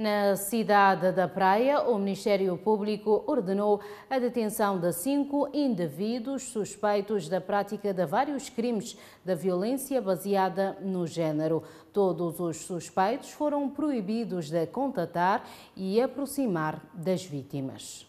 Na cidade da Praia, o Ministério Público ordenou a detenção de cinco indivíduos suspeitos da prática de vários crimes da violência baseada no género. Todos os suspeitos foram proibidos de contatar e aproximar das vítimas.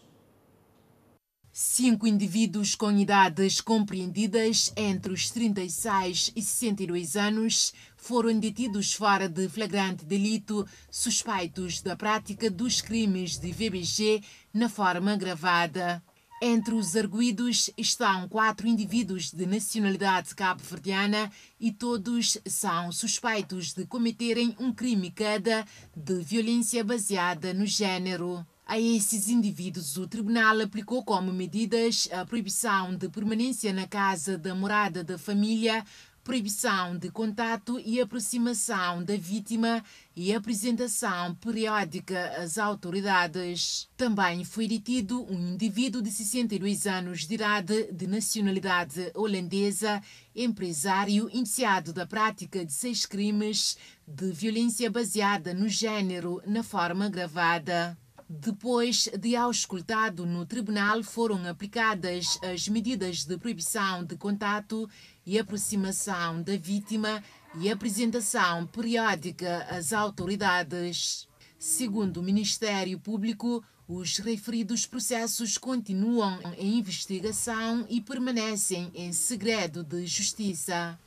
Cinco indivíduos com idades compreendidas entre os 36 e 62 anos foram detidos fora de flagrante delito, suspeitos da prática dos crimes de VBG na forma agravada. Entre os arguídos estão quatro indivíduos de nacionalidade cabo-verdiana e todos são suspeitos de cometerem um crime cada de violência baseada no género. A esses indivíduos, o tribunal aplicou como medidas a proibição de permanência na casa da morada da família, proibição de contato e aproximação da vítima e apresentação periódica às autoridades. Também foi detido um indivíduo de 62 anos de idade, de nacionalidade holandesa, empresário iniciado da prática de seis crimes de violência baseada no género na forma gravada. Depois de auscultado no tribunal, foram aplicadas as medidas de proibição de contato e aproximação da vítima e apresentação periódica às autoridades. Segundo o Ministério Público, os referidos processos continuam em investigação e permanecem em segredo de justiça.